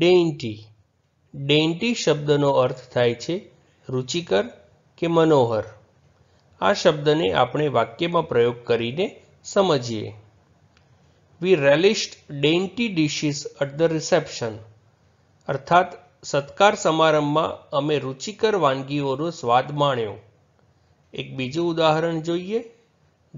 ડેઇન્ટી ડેઇન્ટી શબ્દનો અર્થ થાય છે રુચિકર કે મનોહર આ શબ્દને આપણે વાક્યમાં પ્રયોગ કરીને સમજીએ we relished dainty dishes at the reception અર્થાત સત્કાર સમારંભમાં અમે રુચિકર વાનગીઓનો સ્વાદ માણ્યો એક બીજું ઉદાહરણ જોઈએ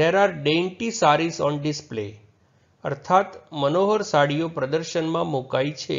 there are dainty saris on display અર્થાત મનોહર સાડીઓ પ્રદર્શનમાં મુકાઈ છે